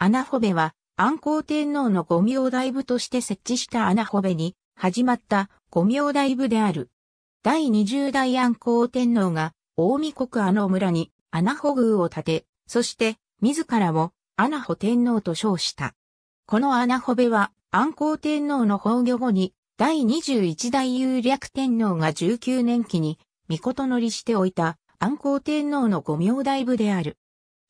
アナホベは安光天皇の御名大部として設置したアナホベに始まった御名大部である。第20代安光天皇が大見国あの村にアナホ宮を建て、そして自らをアナホ天皇と称した。このアナホベは安光天皇の崩御後に第21代有略天皇が19年期に御事乗りしておいた安光天皇の御名大部である。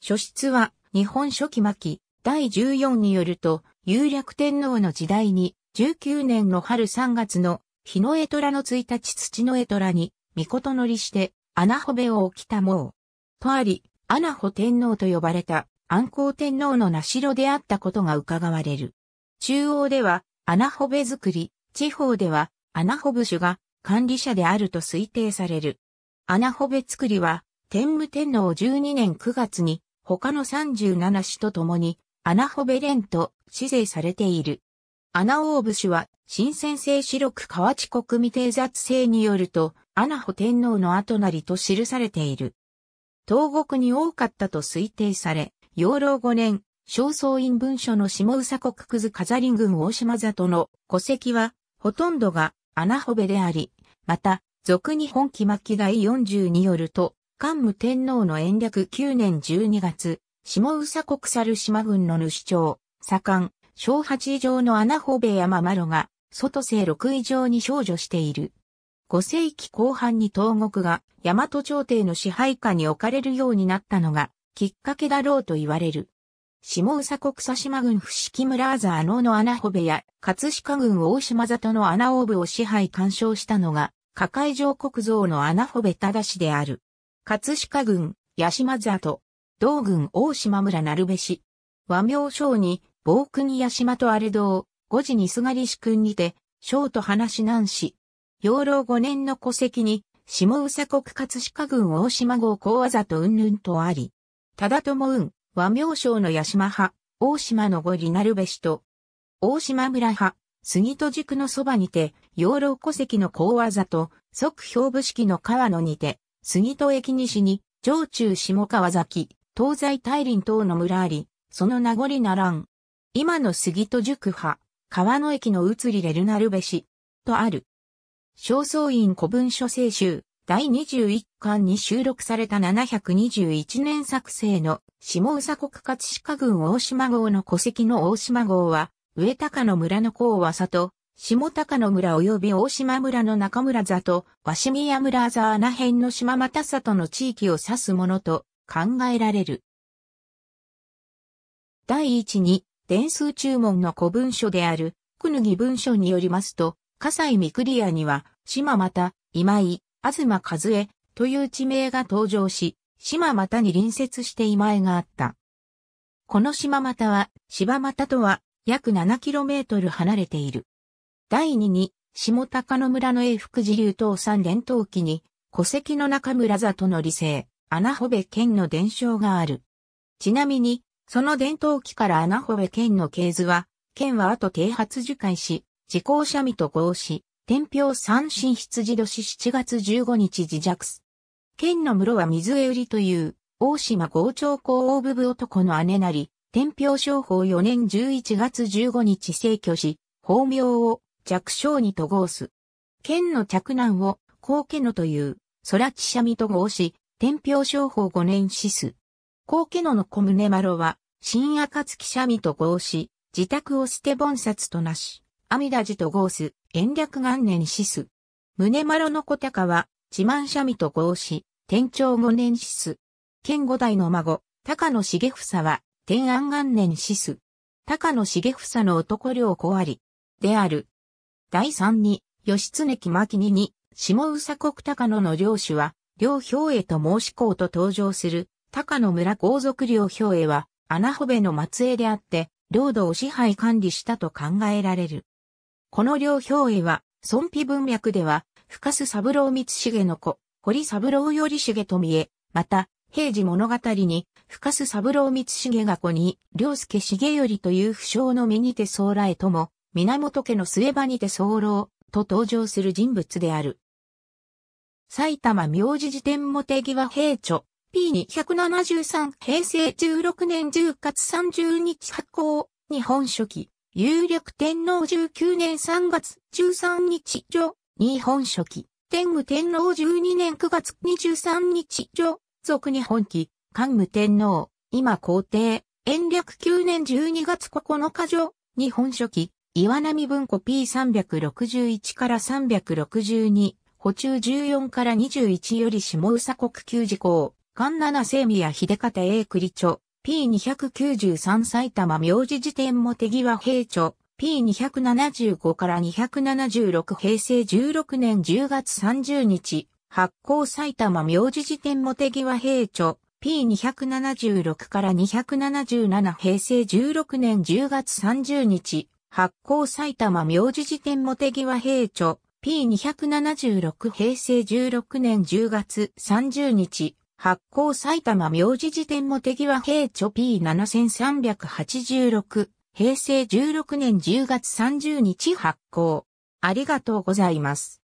書室は日本初期末期、第14によると、有略天皇の時代に、19年の春3月の、日の絵虎の1日土の絵虎に、御乗りして、穴穂べを置きたもう。とあり、穴穂天皇と呼ばれた、安康天皇の名城であったことが伺われる。中央では、穴穂べ作り、地方では、穴穂部主が、管理者であると推定される。穴穂べ作りは、天武天皇12年9月に、他の37市と共に、アナホベレンと指定されている。アナオーブ氏は、新鮮性白く河内国未定雑性によると、アナホ天皇の後なりと記されている。東国に多かったと推定され、養老5年、正倉院文書の下宇佐国くず飾り郡大島里の戸籍は、ほとんどが穴ほべであり、また、俗に本期末期第40によると、桓武天皇の延暦9年12月、下宇佐国猿島郡の主張、左官、小八以上の穴穂部山麻呂が、外勢六以上に少女している。五世紀後半に東国が大和朝廷の支配下に置かれるようになったのがきっかけだろうと言われる。下宇佐国佐島郡伏木村あざあのの穴穂部や葛飾郡大島里の穴大部を支配干渉したのが、下海上国造の穴穂部正である。葛飾郡八島里、道郡大島村鳴部し。和名将に、暴国屋島とあれ道、五時にすがりし君にて、省と話南し。養老五年の戸籍に、下宇佐国葛飾郡大島号高技とうんぬんとあり。忠友運、和名将の屋島派、大島の五里鳴部しと、大島村派、杉戸塾のそばにて、養老戸籍の高技と、即標部式の川野にて、杉戸駅西に、上中下川崎、東西大林等の村あり、その名残ならん。今の杉戸塾派、川野駅の移りれるなるべし、とある。正倉院古文書聖集、第21巻に収録された721年作成の下宇佐国葛飾郡大島号の戸籍の大島号は、上高野村の高和里、下高野村及び大島村の中村座と、鷲宮村座穴辺の島又里の地域を指すものと考えられる。第一に、伝数注文の古文書である、くぬぎ文書によりますと、笠西御栗屋には、島また、今井、東和え、という地名が登場し、島またに隣接して今井があった。この島または、柴又とは、約7キロメートル離れている。第2に、下高野村の永福寺流等山伝統期に、戸籍の中村里の理性、穴穂部県の伝承がある。ちなみに、その伝統期から穴穂部県の系図は、県は後定発樹海し、自公社見と合し、天平三神羊年7月15日自弱す。県の室は水江売という、大島郷長公大部部男の姉なり、天平商法4年11月15日逝去し、法名を弱小にと合す。県の嫡男を、高家のという、空地社見と合し、天平商法五年シス。高家野の小宗丸は、新赤月社美と合し、自宅を捨て盆札となし、阿弥陀寺と合す、延暦元年シス。宗丸の小高は、自慢社美と合し、天長五年シス。県五代の孫、高野重房は、天安元年シス。高野重房の男領子あり、である。第三に、義経木牧にに、下宇佐国高野の領主は、両兵衛と申し公と登場する、高野村豪族両兵衛は、穴穂部の末裔であって、領土を支配管理したと考えられる。この両兵衛は、孫妃文脈では、深須三郎光重の子、堀三郎頼重と見え、また、平時物語に、深須三郎光重が子に、良介重頼という不詳の身にて候来とも、源家の末場にて候と登場する人物である。埼玉明治辞典茂手際平著 P273 平成16年10月30日発行日本書紀有力天皇19年3月13日上日本書紀天武天皇12年9月23日上続日本記桓武天皇今皇帝延暦9年12月9日上日本書紀岩波文庫 P361 から362補中14から21より下宇佐国級事項、関七生宮秀方英栗著、P293 埼玉明治辞典も手際平著、P275 から276平成16年10月30日、発行埼玉明治辞典も手際平著、P276 から277平成16年10月30日、発行埼玉明治辞典も手際平著、P276 平成16年10月30日、発行埼玉明治時点も手際平著 P7386 平成16年10月30日発行。ありがとうございます。